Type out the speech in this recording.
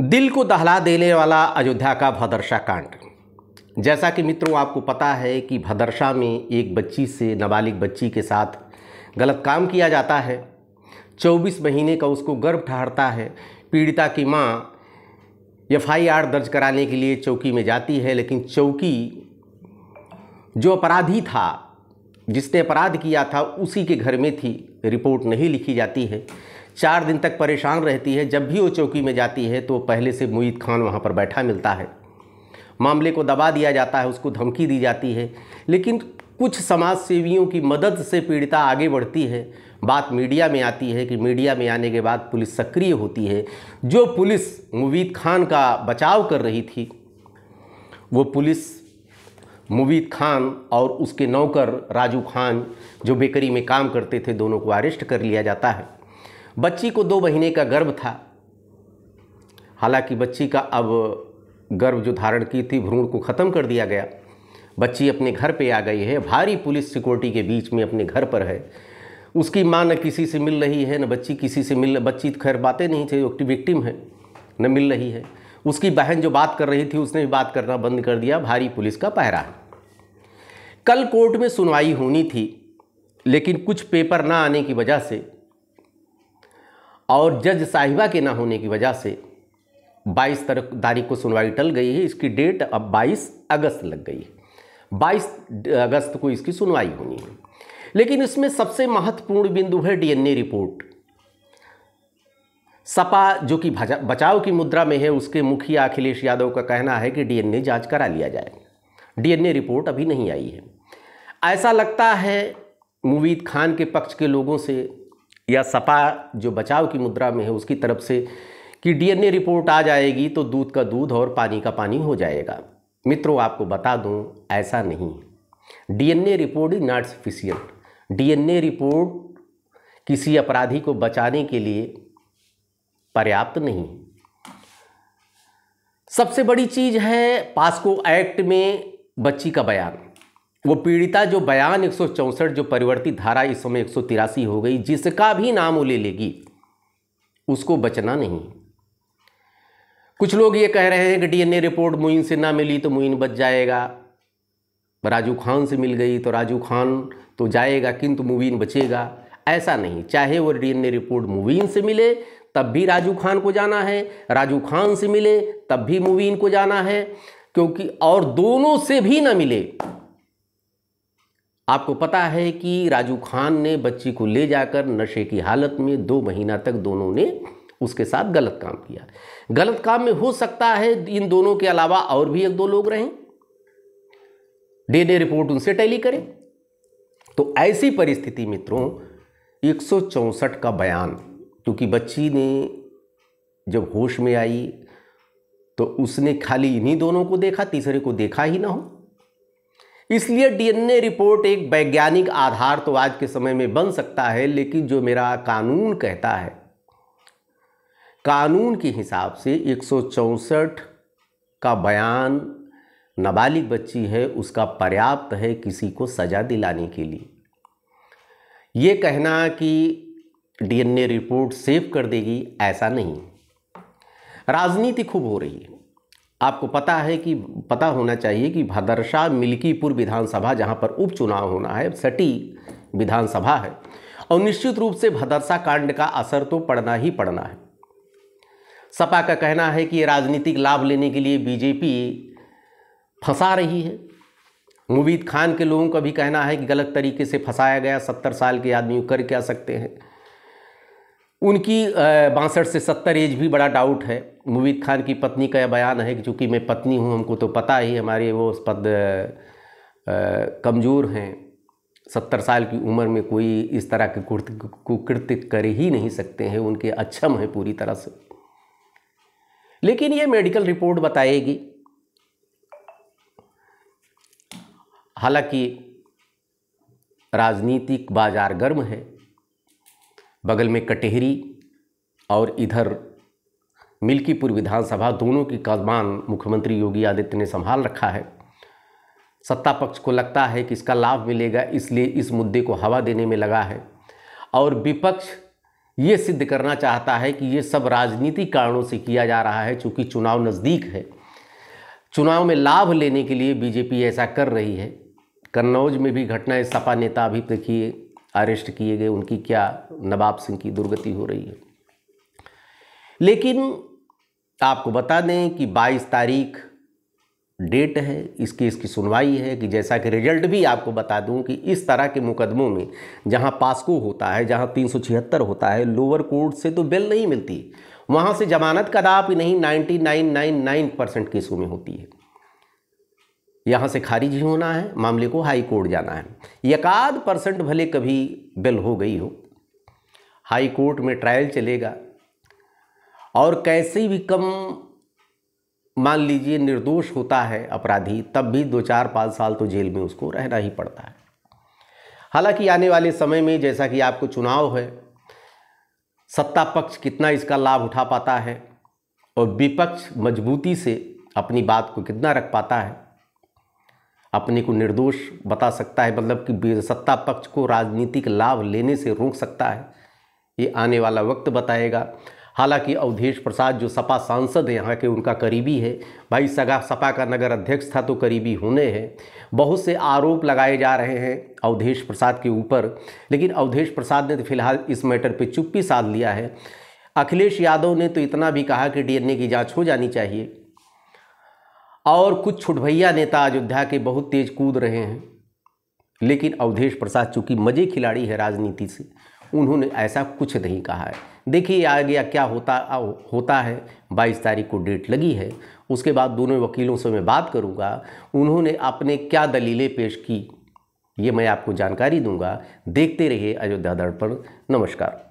दिल को दहला देने वाला अयोध्या का भदरशा कांड जैसा कि मित्रों आपको पता है कि भदरशा में एक बच्ची से नाबालिग बच्ची के साथ गलत काम किया जाता है 24 महीने का उसको गर्भ ठहरता है पीड़िता की मां एफ दर्ज कराने के लिए चौकी में जाती है लेकिन चौकी जो अपराधी था जिसने अपराध किया था उसी के घर में थी रिपोर्ट नहीं लिखी जाती है चार दिन तक परेशान रहती है जब भी वो चौकी में जाती है तो पहले से मुईद खान वहाँ पर बैठा मिलता है मामले को दबा दिया जाता है उसको धमकी दी जाती है लेकिन कुछ समाज सेवियों की मदद से पीड़िता आगे बढ़ती है बात मीडिया में आती है कि मीडिया में आने के बाद पुलिस सक्रिय होती है जो पुलिस मुवीद खान का बचाव कर रही थी वो पुलिस मुवीद खान और उसके नौकर राजू खान जो बेकरी में काम करते थे दोनों को अरेस्ट कर लिया जाता है बच्ची को दो महीने का गर्भ था हालांकि बच्ची का अब गर्भ जो धारण की थी भ्रूण को ख़त्म कर दिया गया बच्ची अपने घर पे आ गई है भारी पुलिस सिक्योरिटी के बीच में अपने घर पर है उसकी माँ न किसी से मिल रही है न बच्ची किसी से मिल बच्ची तो खैर बातें नहीं थी विक्टिम है न मिल रही है उसकी बहन जो बात कर रही थी उसने भी बात करना बंद कर दिया भारी पुलिस का पहरा कल कोर्ट में सुनवाई होनी थी लेकिन कुछ पेपर ना आने की वजह से और जज साहिबा के ना होने की वजह से 22 तारीख को सुनवाई टल गई है इसकी डेट अब 22 अगस्त लग गई है 22 अगस्त को इसकी सुनवाई होनी है लेकिन इसमें सबसे महत्वपूर्ण बिंदु है डीएनए रिपोर्ट सपा जो कि बचाव की मुद्रा में है उसके मुखिया अखिलेश यादव का कहना है कि डीएनए जांच करा लिया जाए डीएनए रिपोर्ट अभी नहीं आई है ऐसा लगता है मुवीद खान के पक्ष के लोगों से या सपा जो बचाव की मुद्रा में है उसकी तरफ से कि डीएनए रिपोर्ट आ जाएगी तो दूध का दूध और पानी का पानी हो जाएगा मित्रों आपको बता दूं ऐसा नहीं D N A report is not sufficient D N A report किसी अपराधी को बचाने के लिए पर्याप्त नहीं सबसे बड़ी चीज़ है पास्को एक्ट में बच्ची का बयान वो पीड़िता जो बयान एक जो परिवर्तित धारा इस समय एक हो गई जिसका भी नाम वो ले लेगी उसको बचना नहीं कुछ लोग ये कह रहे हैं कि डीएनए रिपोर्ट मुइन से ना मिली तो मुइन बच जाएगा राजू खान से मिल गई तो राजू खान तो जाएगा किंतु मुबीन बचेगा ऐसा नहीं चाहे वो डीएनए रिपोर्ट मुबीन से मिले तब भी राजू खान को जाना है राजू खान से मिले तब भी मुबीन को जाना है क्योंकि और दोनों से भी ना मिले आपको पता है कि राजू खान ने बच्ची को ले जाकर नशे की हालत में दो महीना तक दोनों ने उसके साथ गलत काम किया गलत काम में हो सकता है इन दोनों के अलावा और भी एक दो लोग रहें डे डे रिपोर्ट उनसे टैली करें तो ऐसी परिस्थिति मित्रों एक का बयान क्योंकि बच्ची ने जब होश में आई तो उसने खाली इन्हीं दोनों को देखा तीसरे को देखा ही ना हो इसलिए डीएनए रिपोर्ट एक वैज्ञानिक आधार तो आज के समय में बन सकता है लेकिन जो मेरा कानून कहता है कानून के हिसाब से एक का बयान नाबालिग बच्ची है उसका पर्याप्त है किसी को सज़ा दिलाने के लिए ये कहना कि डीएनए रिपोर्ट सेव कर देगी ऐसा नहीं राजनीति खूब हो रही है आपको पता है कि पता होना चाहिए कि भदरसा मिल्कीपुर विधानसभा जहाँ पर उपचुनाव होना है सटी विधानसभा है और निश्चित रूप से भदरसा कांड का असर तो पड़ना ही पड़ना है सपा का कहना है कि राजनीतिक लाभ लेने के लिए बीजेपी फंसा रही है मुबीद खान के लोगों का भी कहना है कि गलत तरीके से फंसाया गया सत्तर साल के आदमी कर क्या सकते हैं उनकी बासठ से सत्तर एज भी बड़ा डाउट है मुबीद खान की पत्नी का यह बयान है कि चूँकि मैं पत्नी हूँ हमको तो पता ही हमारे वो उस पद कमज़ोर हैं सत्तर साल की उम्र में कोई इस तरह के कुकृत्य कर ही नहीं सकते हैं उनके अक्षम हैं पूरी तरह से लेकिन ये मेडिकल रिपोर्ट बताएगी हालांकि राजनीतिक बाजार गर्म है बगल में कटेहरी और इधर मिल्कीपुर विधानसभा दोनों की कदमान मुख्यमंत्री योगी आदित्य ने संभाल रखा है सत्ता पक्ष को लगता है कि इसका लाभ मिलेगा इसलिए इस मुद्दे को हवा देने में लगा है और विपक्ष ये सिद्ध करना चाहता है कि ये सब राजनीतिक कारणों से किया जा रहा है चूँकि चुनाव नज़दीक है चुनाव में लाभ लेने के लिए बीजेपी ऐसा कर रही है कन्नौज में भी घटना सपा नेता अभी देखिए अरेस्ट किए गए उनकी क्या नवाब सिंह की दुर्गति हो रही है लेकिन आपको बता दें कि 22 तारीख डेट है इस केस की सुनवाई है कि जैसा कि रिजल्ट भी आपको बता दूं कि इस तरह के मुकदमों में जहां पास्को होता है जहां तीन होता है लोअर कोर्ट से तो बेल नहीं मिलती वहां से जमानत कदापि नहीं 99.99 परसेंट केसों में होती है यहाँ से खारिज ही होना है मामले को हाई कोर्ट जाना है एकाध परसेंट भले कभी बिल हो गई हो हाई कोर्ट में ट्रायल चलेगा और कैसे भी कम मान लीजिए निर्दोष होता है अपराधी तब भी दो चार पाँच साल तो जेल में उसको रहना ही पड़ता है हालांकि आने वाले समय में जैसा कि आपको चुनाव है सत्ता पक्ष कितना इसका लाभ उठा पाता है और विपक्ष मजबूती से अपनी बात को कितना रख पाता है अपने को निर्दोष बता सकता है मतलब कि सत्ता पक्ष को राजनीतिक लाभ लेने से रोक सकता है ये आने वाला वक्त बताएगा हालांकि अवधेश प्रसाद जो सपा सांसद हैं यहाँ के उनका करीबी है भाई सगा सपा का नगर अध्यक्ष था तो करीबी होने हैं बहुत से आरोप लगाए जा रहे हैं अवधेश प्रसाद के ऊपर लेकिन अवधेश प्रसाद ने तो फिलहाल इस मैटर पे चुप्पी साध लिया है अखिलेश यादव ने तो इतना भी कहा कि डीएनए की जांच हो जानी चाहिए और कुछ छुटभैया नेता अयोध्या के बहुत तेज कूद रहे हैं लेकिन अवधेश प्रसाद चूंकि मजे खिलाड़ी है राजनीति से उन्होंने ऐसा कुछ नहीं कहा है देखिए आगे क्या होता होता है बाईस तारीख को डेट लगी है उसके बाद दोनों वकीलों से मैं बात करूंगा उन्होंने अपने क्या दलीलें पेश की ये मैं आपको जानकारी दूंगा देखते रहिए अयोध्या दर्पण नमस्कार